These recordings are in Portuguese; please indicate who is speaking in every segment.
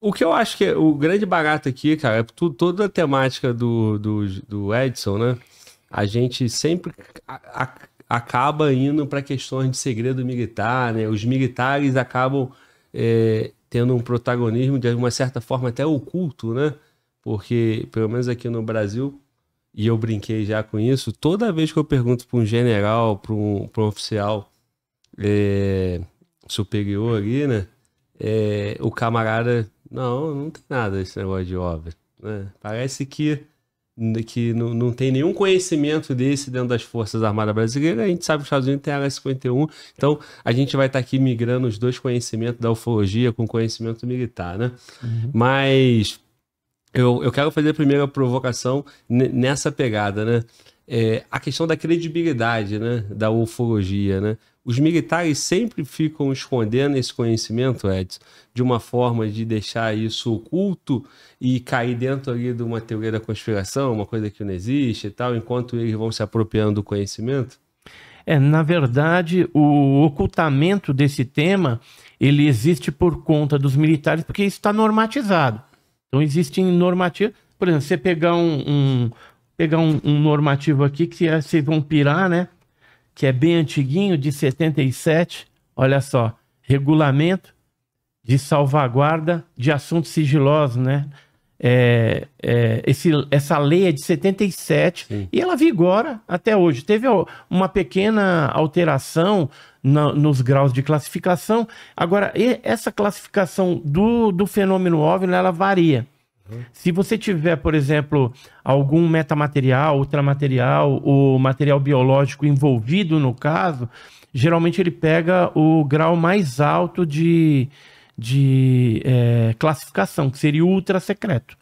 Speaker 1: O que eu acho que é o grande barato aqui, cara, é tu, toda a temática do, do, do, Edson, né? A gente sempre a, a, acaba indo para questões de segredo militar, né? Os militares acabam é, tendo um protagonismo de uma certa forma até oculto, né? Porque, pelo menos aqui no Brasil, e eu brinquei já com isso, toda vez que eu pergunto para um general, para um, um oficial é, superior ali, né? É, o camarada não, não tem nada esse negócio de obra. Né? Parece que, que não, não tem nenhum conhecimento desse dentro das Forças Armadas Brasileiras. A gente sabe que os Estados Unidos tem a H-51. Então, a gente vai estar tá aqui migrando os dois conhecimentos da ufologia com conhecimento militar, né? Uhum. Mas eu, eu quero fazer a primeira provocação nessa pegada, né? é, a questão da credibilidade né, da ufologia. Né? Os militares sempre ficam escondendo esse conhecimento, Edson, de uma forma de deixar isso oculto e cair dentro ali de uma teoria da conspiração, uma coisa que não existe e tal, enquanto eles vão se apropriando do conhecimento?
Speaker 2: É, na verdade, o ocultamento desse tema ele existe por conta dos militares, porque isso está normatizado. Então existem normativas. Por exemplo, você pegar um, um, pegar um, um normativo aqui que é, vocês vão pirar, né? Que é bem antiguinho, de 77. Olha só, regulamento de salvaguarda de assuntos sigilosos, né? É, é, esse, essa lei é de 77 Sim. e ela vigora até hoje. Teve uma pequena alteração na, nos graus de classificação. Agora, essa classificação do, do fenômeno óbvio, ela varia. Se você tiver, por exemplo, algum metamaterial, ultramaterial ou material biológico envolvido no caso, geralmente ele pega o grau mais alto de, de é, classificação, que seria o ultra secreto.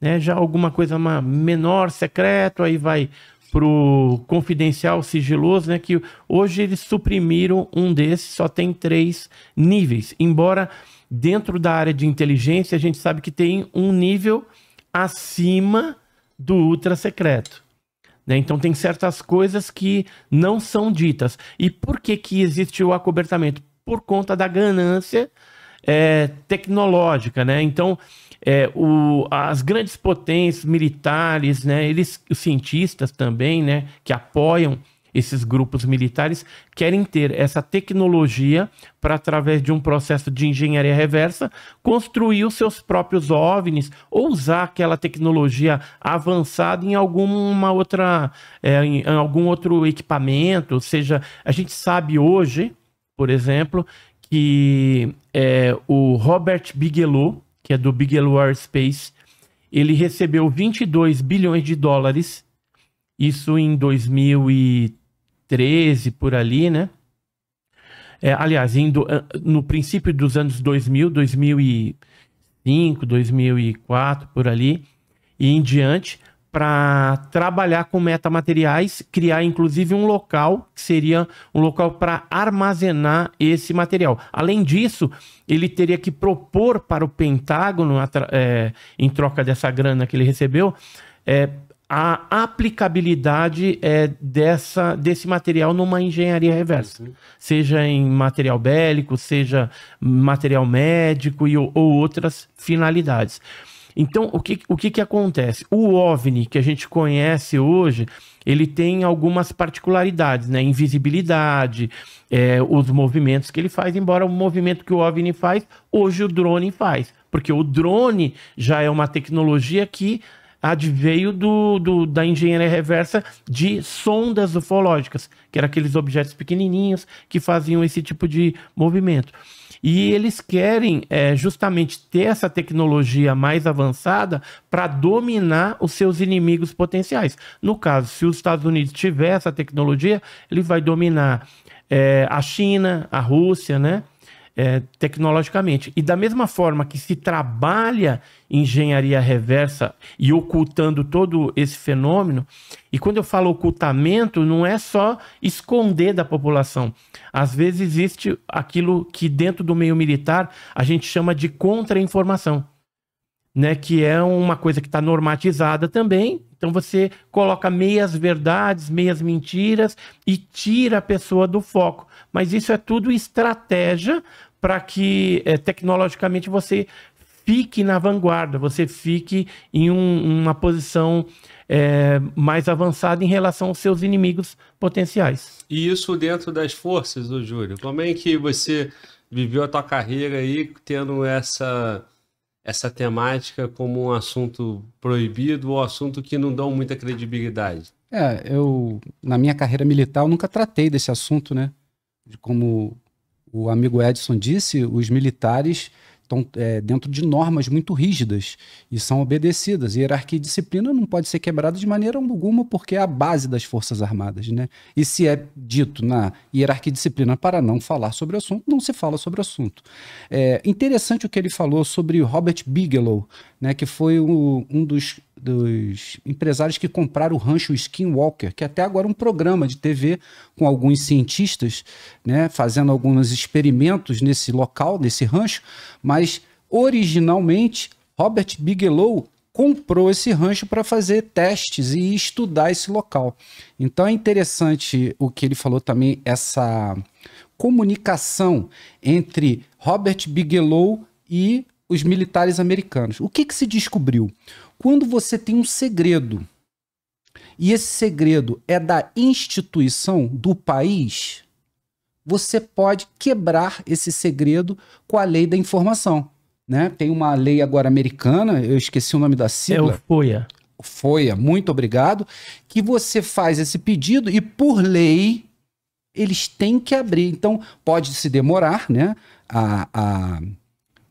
Speaker 2: Né? Já alguma coisa menor secreto, aí vai pro confidencial sigiloso, né? Que hoje eles suprimiram um desses, só tem três níveis. Embora dentro da área de inteligência, a gente sabe que tem um nível acima do ultra secreto. Né? Então tem certas coisas que não são ditas. E por que, que existe o acobertamento? Por conta da ganância é, tecnológica. Né? Então é, o, as grandes potências militares, né? eles, os cientistas também, né? que apoiam esses grupos militares querem ter essa tecnologia para, através de um processo de engenharia reversa, construir os seus próprios OVNIs ou usar aquela tecnologia avançada em alguma outra, é, em algum outro equipamento. Ou seja, a gente sabe hoje, por exemplo, que é, o Robert Bigelow, que é do Bigelow Aerospace, ele recebeu 22 bilhões de dólares, isso em 2013 2013, por ali, né? É, aliás, indo, no princípio dos anos 2000, 2005, 2004, por ali, e em diante, para trabalhar com metamateriais, criar inclusive um local que seria um local para armazenar esse material. Além disso, ele teria que propor para o Pentágono, é, em troca dessa grana que ele recebeu, é, a aplicabilidade é, dessa, desse material numa engenharia reversa. Uhum. Seja em material bélico, seja material médico e, ou outras finalidades. Então, o que, o que, que acontece? O OVNI que a gente conhece hoje, ele tem algumas particularidades, né? Invisibilidade, é, os movimentos que ele faz, embora o movimento que o OVNI faz, hoje o drone faz. Porque o drone já é uma tecnologia que adveio do, do, da engenharia reversa de sondas ufológicas, que eram aqueles objetos pequenininhos que faziam esse tipo de movimento. E eles querem é, justamente ter essa tecnologia mais avançada para dominar os seus inimigos potenciais. No caso, se os Estados Unidos tiver essa tecnologia, ele vai dominar é, a China, a Rússia, né? é, tecnologicamente. E da mesma forma que se trabalha engenharia reversa e ocultando todo esse fenômeno, e quando eu falo ocultamento, não é só esconder da população. Às vezes existe aquilo que dentro do meio militar a gente chama de contra-informação né, que é uma coisa que está normatizada também. Então você coloca meias verdades, meias mentiras e tira a pessoa do foco. Mas isso é tudo estratégia para que é, tecnologicamente você fique na vanguarda, você fique em um, uma posição é, mais avançada em relação aos seus inimigos potenciais.
Speaker 1: E isso dentro das forças, Júlio. Como é que você viveu a tua carreira aí tendo essa essa temática como um assunto proibido ou assunto que não dão muita credibilidade?
Speaker 3: É, eu, na minha carreira militar, eu nunca tratei desse assunto, né? De como o amigo Edson disse, os militares estão é, dentro de normas muito rígidas e são obedecidas. E hierarquia e disciplina não pode ser quebrada de maneira alguma, porque é a base das Forças Armadas. Né? E se é dito na hierarquia e disciplina para não falar sobre o assunto, não se fala sobre o assunto. É interessante o que ele falou sobre Robert Bigelow, né, que foi o, um dos dos empresários que compraram o rancho Skinwalker, que é até agora é um programa de TV com alguns cientistas, né, fazendo alguns experimentos nesse local, nesse rancho, mas originalmente Robert Bigelow comprou esse rancho para fazer testes e estudar esse local. Então é interessante o que ele falou também essa comunicação entre Robert Bigelow e os militares americanos. O que, que se descobriu? Quando você tem um segredo, e esse segredo é da instituição do país, você pode quebrar esse segredo com a lei da informação. Né? Tem uma lei agora americana, eu esqueci o nome da sigla. É o FOIA. FOIA, muito obrigado. Que você faz esse pedido e, por lei, eles têm que abrir. Então, pode se demorar, né? A, a,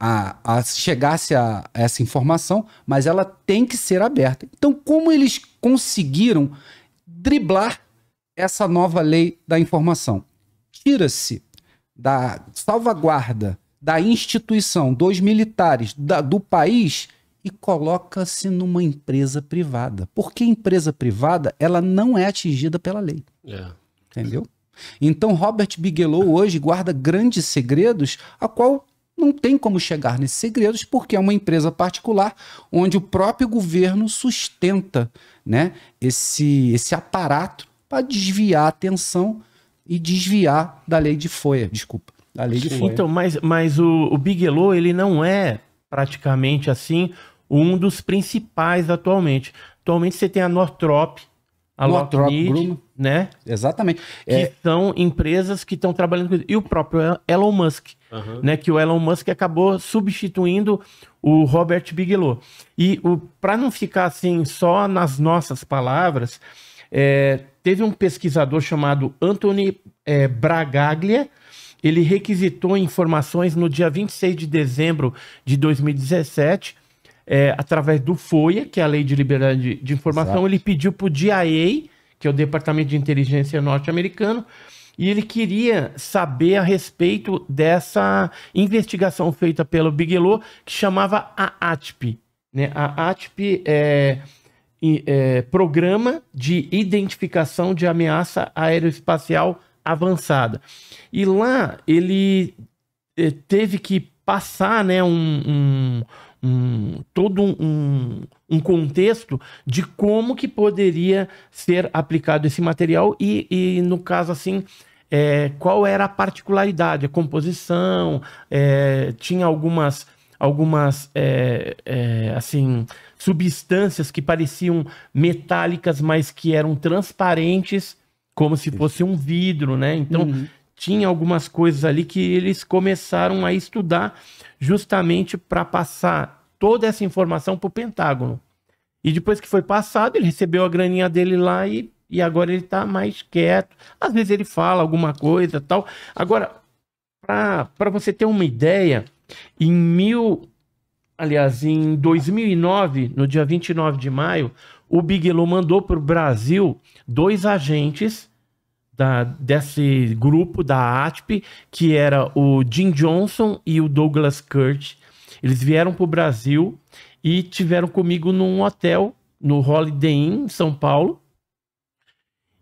Speaker 3: a, a chegasse a, essa informação, mas ela tem que ser aberta. Então, como eles conseguiram driblar essa nova lei da informação? Tira-se da salvaguarda da instituição, dos militares, da, do país e coloca-se numa empresa privada. Porque empresa privada, ela não é atingida pela lei. É. Entendeu? Então, Robert Bigelow hoje guarda grandes segredos, a qual não tem como chegar nesses segredos, porque é uma empresa particular onde o próprio governo sustenta né, esse, esse aparato para desviar a atenção e desviar da lei de
Speaker 2: FOIA, desculpa, da lei de FOIA. Então, mas, mas o, o Bigelow, ele não é praticamente assim um dos principais atualmente. Atualmente você tem a Northrop, a Lockheed, né? Exatamente. Que é... são empresas que estão trabalhando com isso. E o próprio Elon Musk, uhum. né? Que o Elon Musk acabou substituindo o Robert Bigelow. E para não ficar assim só nas nossas palavras, é, teve um pesquisador chamado Anthony é, Bragaglia, ele requisitou informações no dia 26 de dezembro de 2017 é, através do FOIA, que é a Lei de Liberdade de Informação, Exato. ele pediu para o DIA, que é o Departamento de Inteligência Norte-Americano, e ele queria saber a respeito dessa investigação feita pelo Bigelow, que chamava a ATP. Né? A ATP é, é Programa de Identificação de Ameaça Aeroespacial Avançada. E lá ele é, teve que passar né, um, um um todo um, um contexto de como que poderia ser aplicado esse material e, e no caso assim, é, qual era a particularidade, a composição, é, tinha algumas algumas é, é, assim substâncias que pareciam metálicas, mas que eram transparentes, como se fosse um vidro, né? Então uhum tinha algumas coisas ali que eles começaram a estudar justamente para passar toda essa informação para o Pentágono. E depois que foi passado, ele recebeu a graninha dele lá e, e agora ele está mais quieto. Às vezes ele fala alguma coisa tal. Agora, para você ter uma ideia, em mil. Aliás, em 2009, no dia 29 de maio, o Bigelow mandou para o Brasil dois agentes da, desse grupo da ATP, que era o Jim Johnson e o Douglas Kurt. Eles vieram para o Brasil e tiveram comigo num hotel, no Holiday Inn, em São Paulo.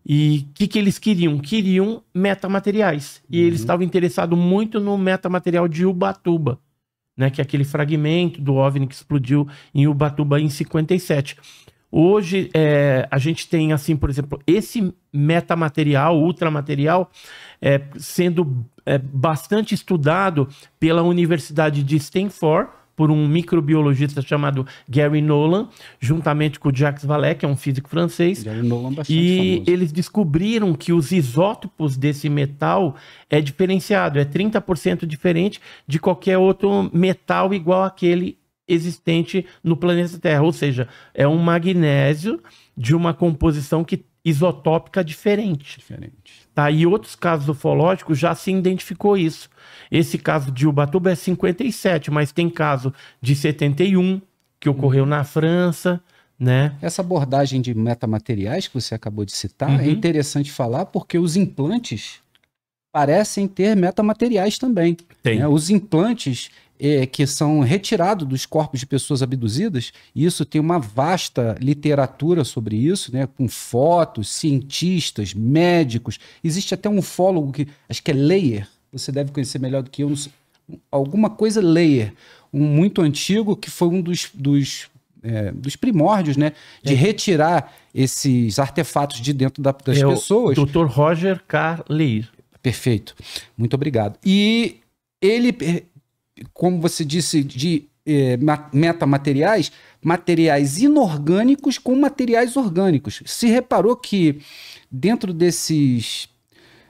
Speaker 2: E o que, que eles queriam? Queriam metamateriais. E uhum. eles estavam interessados muito no metamaterial de Ubatuba, né? Que é aquele fragmento do OVNI que explodiu em Ubatuba em 57. Hoje é, a gente tem, assim, por exemplo, esse metamaterial, ultramaterial, é, sendo é, bastante estudado pela Universidade de Stanford, por um microbiologista chamado Gary Nolan, juntamente com o Jacques Vallée, que é um físico francês. Gary Nolan é bastante e famoso. eles descobriram que os isótopos desse metal é diferenciado, é 30% diferente de qualquer outro metal igual aquele existente no planeta Terra, ou seja, é um magnésio de uma composição que isotópica diferente. Diferente. Tá? E outros casos ufológicos já se identificou isso. Esse caso de Ubatuba é 57, mas tem caso de 71 que ocorreu na França, né? Essa abordagem de metamateriais que
Speaker 3: você acabou de citar é uhum. é interessante falar porque os implantes parecem ter metamateriais também. Tem. Né? Os implantes, é, que são retirados dos corpos de pessoas abduzidas, e isso tem uma vasta literatura sobre isso, né, com fotos, cientistas, médicos. Existe até um ufólogo que, acho que é Layer, você deve conhecer melhor do que eu, alguma coisa Layer, um muito antigo, que foi um dos, dos é, dos primórdios, né? De é. retirar esses artefatos de dentro da, das é pessoas. Dr. Roger K. Leir. Perfeito. Muito obrigado. E ele como você disse, de é, metamateriais, materiais inorgânicos com materiais orgânicos. Se reparou que dentro desses,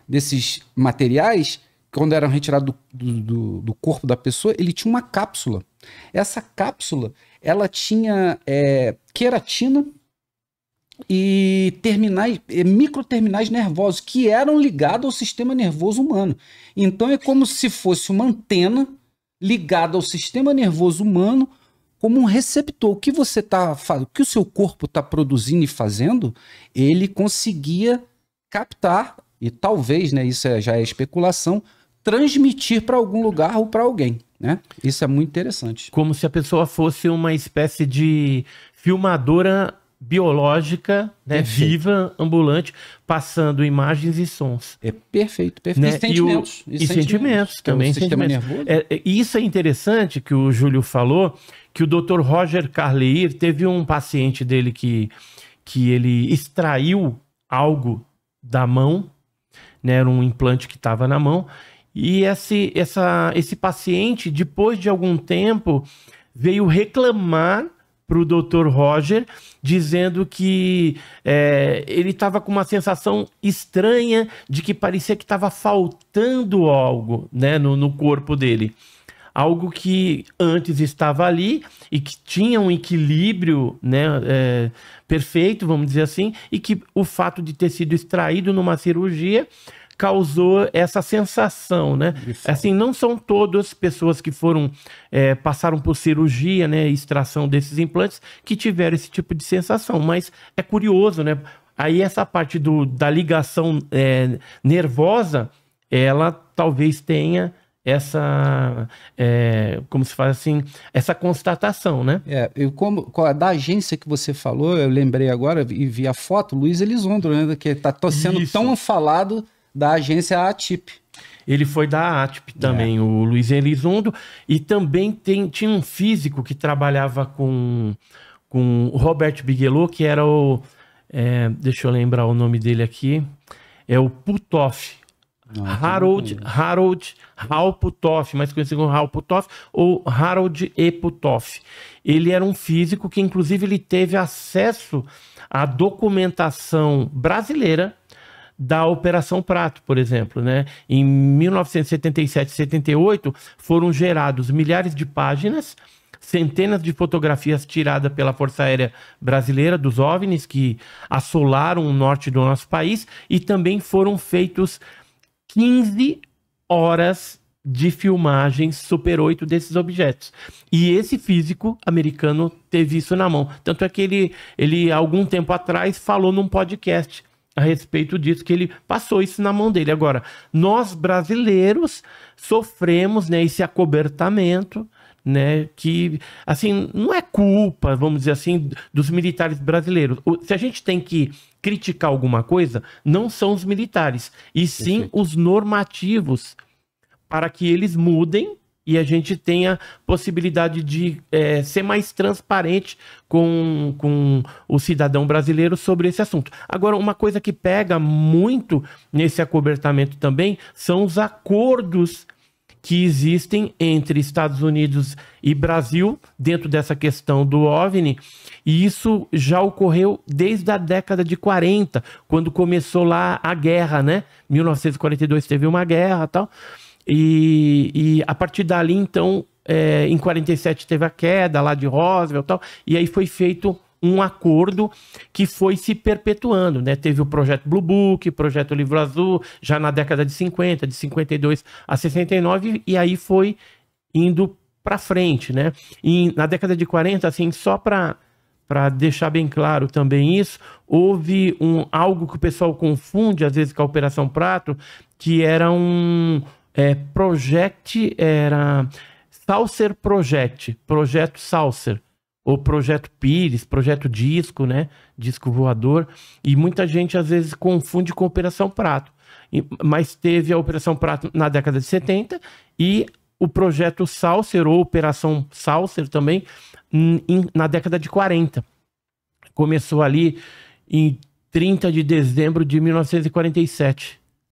Speaker 3: desses materiais, quando eram retirados do, do, do, corpo da pessoa, ele tinha uma cápsula. Essa cápsula, ela tinha é, queratina e terminais, eh, microterminais nervosos que eram ligados ao sistema nervoso humano. Então é como se fosse uma antena ligado ao sistema nervoso humano como um receptor. O que você tá, o que o seu corpo está produzindo e fazendo, ele conseguia captar e talvez, né, isso é, já é especulação,
Speaker 2: transmitir para algum lugar ou para alguém, né? Isso é muito interessante. Como se a pessoa fosse uma espécie de filmadora biológica, né, viva, ambulante, passando imagens e sons. É
Speaker 3: perfeito, perfeito. Né? E, sentimentos, e, o, e, sentimentos. sentimentos também. Sentimentos.
Speaker 2: é, isso é interessante que o Júlio falou, que o Dr. Roger Carleir teve um paciente dele que, que ele extraiu algo da mão, né, era um implante que estava na mão, e esse, essa, esse paciente, depois de algum tempo, veio reclamar para o Dr. Roger, dizendo que é, ele estava com uma sensação estranha de que parecia que estava faltando algo né, no, no corpo dele. Algo que antes estava ali e que tinha um equilíbrio né, é, perfeito, vamos dizer assim, e que o fato de ter sido extraído numa cirurgia causou essa sensação, né? Isso. Assim, não são todas pessoas que foram é, passaram por cirurgia, né, extração desses implantes, que tiveram esse tipo de sensação, mas é curioso, né? Aí essa parte do, da ligação é, nervosa, ela talvez tenha essa, é, como se faz assim, essa constatação,
Speaker 3: né? É, eu como da agência que você falou, eu lembrei agora e vi a foto, Luiz
Speaker 2: Elizondo, né, que está sendo Isso. tão falado da agência ATIP. Ele foi da ATIP também, é. o Luiz Elizondo. E também tem, tinha um físico que trabalhava com, com o Robert Bigelow, que era o. É, deixa eu lembrar o nome dele aqui. É o Putoff. Ah, Harold Harold, Harold Halputoff, mais conhecido como Halputoff ou Harold E Putoff Ele era um físico que, inclusive, ele teve acesso à documentação brasileira da Operação Prato, por exemplo, né? Em 1977 e 78 foram gerados milhares de páginas, centenas de fotografias tiradas pela Força Aérea Brasileira dos OVNIs que assolaram o norte do nosso país e também foram feitos 15 horas de filmagens Super 8 desses objetos. E esse físico americano teve isso na mão. Tanto é que ele, ele algum tempo atrás, falou num podcast a respeito disso, que ele passou isso na mão dele. Agora, nós brasileiros sofremos né, esse acobertamento. Né, que assim não é culpa, vamos dizer assim, dos militares brasileiros. Se a gente tem que criticar alguma coisa, não são os militares, e sim Perfeito. os normativos para que eles mudem e a gente tenha possibilidade de é, ser mais transparente com, com o cidadão brasileiro sobre esse assunto. Agora, uma coisa que pega muito nesse acobertamento também são os acordos que existem entre Estados Unidos e Brasil dentro dessa questão do OVNI. E isso já ocorreu desde a década de 40, quando começou lá a guerra, né? 1942 teve uma guerra tal. E, e a partir dali, então, é, em 47 teve a queda lá de Roosevelt e tal, e aí foi feito um acordo que foi se perpetuando, né? Teve o projeto Blue Book, projeto Livro Azul, já na década de 50, de 52 a 69, e aí foi indo para frente, né? E na década de 40, assim, só para para deixar bem claro também isso, houve um algo que o pessoal confunde às vezes com a Operação Prato, que era um é, Project era Salser Project, Projeto Salser, ou Projeto Pires, Projeto Disco, né? Disco Voador. E muita gente às vezes confunde com Operação Prato. E, mas teve a Operação Prato na década de 70 e o projeto Salser, ou Operação Salser também, em, na década de 40. Começou ali em 30 de dezembro de 1947.